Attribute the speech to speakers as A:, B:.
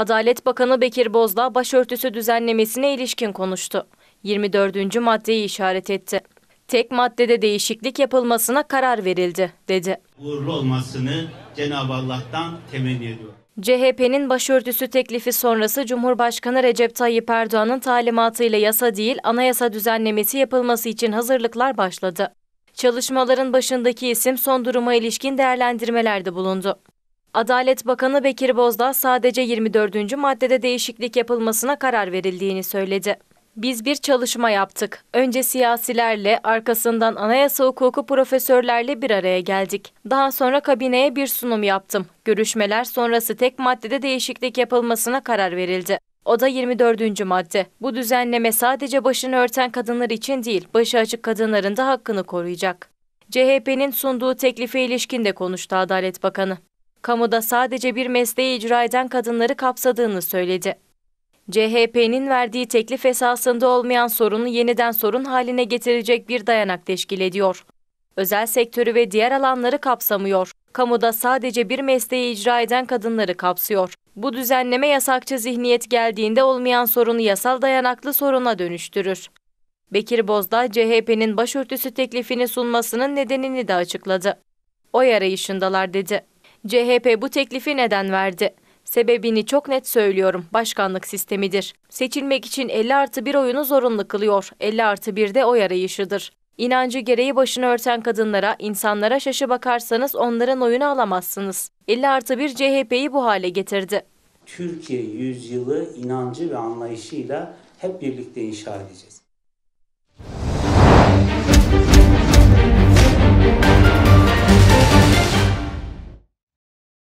A: Adalet Bakanı Bekir Bozdağ başörtüsü düzenlemesine ilişkin konuştu. 24. maddeyi işaret etti. Tek maddede değişiklik yapılmasına karar verildi, dedi. Uğurlu olmasını Cenab-ı Allah'tan temenni ediyorum. CHP'nin başörtüsü teklifi sonrası Cumhurbaşkanı Recep Tayyip Erdoğan'ın talimatıyla yasa değil anayasa düzenlemesi yapılması için hazırlıklar başladı. Çalışmaların başındaki isim son duruma ilişkin değerlendirmelerde bulundu. Adalet Bakanı Bekir Bozdağ sadece 24. maddede değişiklik yapılmasına karar verildiğini söyledi. Biz bir çalışma yaptık. Önce siyasilerle, arkasından anayasa hukuku profesörlerle bir araya geldik. Daha sonra kabineye bir sunum yaptım. Görüşmeler sonrası tek maddede değişiklik yapılmasına karar verildi. O da 24. madde. Bu düzenleme sadece başını örten kadınlar için değil, başı açık kadınların da hakkını koruyacak. CHP'nin sunduğu teklife ilişkin de konuştu Adalet Bakanı kamuda sadece bir mesleği icra eden kadınları kapsadığını söyledi. CHP'nin verdiği teklif esasında olmayan sorunu yeniden sorun haline getirecek bir dayanak teşkil ediyor. Özel sektörü ve diğer alanları kapsamıyor. Kamuda sadece bir mesleği icra eden kadınları kapsıyor. Bu düzenleme yasakçı zihniyet geldiğinde olmayan sorunu yasal dayanaklı soruna dönüştürür. Bekir Bozdağ, CHP'nin başörtüsü teklifini sunmasının nedenini de açıkladı. Oy arayışındalar dedi. CHP bu teklifi neden verdi? Sebebini çok net söylüyorum. Başkanlık sistemidir. Seçilmek için 50 artı 1 oyunu zorunlu kılıyor. 50 artı 1 de oy arayışıdır. İnancı gereği başını örten kadınlara, insanlara şaşı bakarsanız onların oyunu alamazsınız. 50 artı 1 CHP'yi bu hale getirdi. Türkiye yüzyılı inancı ve anlayışıyla hep birlikte inşa edeceğiz.